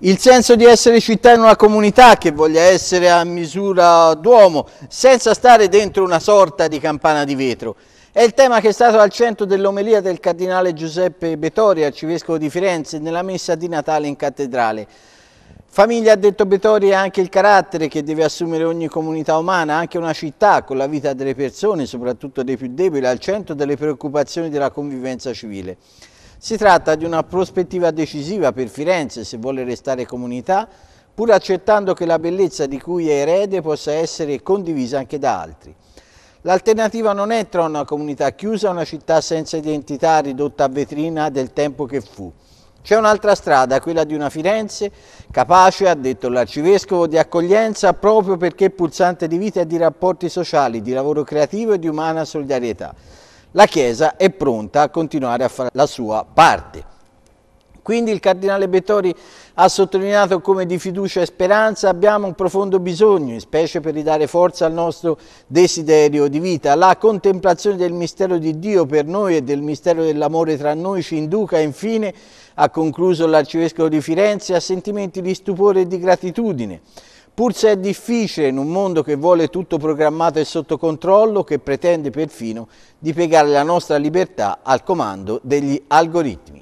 Il senso di essere città in una comunità che voglia essere a misura d'uomo, senza stare dentro una sorta di campana di vetro. È il tema che è stato al centro dell'omelia del cardinale Giuseppe Betori, arcivescovo di Firenze, nella messa di Natale in cattedrale. Famiglia, ha detto Betori, è anche il carattere che deve assumere ogni comunità umana, anche una città con la vita delle persone, soprattutto dei più deboli, al centro delle preoccupazioni della convivenza civile. Si tratta di una prospettiva decisiva per Firenze se vuole restare comunità, pur accettando che la bellezza di cui è erede possa essere condivisa anche da altri. L'alternativa non è tra una comunità chiusa e una città senza identità ridotta a vetrina del tempo che fu. C'è un'altra strada, quella di una Firenze capace, ha detto l'arcivescovo, di accoglienza proprio perché pulsante di vita e di rapporti sociali, di lavoro creativo e di umana solidarietà la Chiesa è pronta a continuare a fare la sua parte. Quindi il Cardinale Bettori ha sottolineato come di fiducia e speranza abbiamo un profondo bisogno, in specie per ridare forza al nostro desiderio di vita. La contemplazione del mistero di Dio per noi e del mistero dell'amore tra noi ci induca infine, ha concluso l'Arcivescovo di Firenze, a sentimenti di stupore e di gratitudine Pur se è difficile in un mondo che vuole tutto programmato e sotto controllo, che pretende perfino di piegare la nostra libertà al comando degli algoritmi.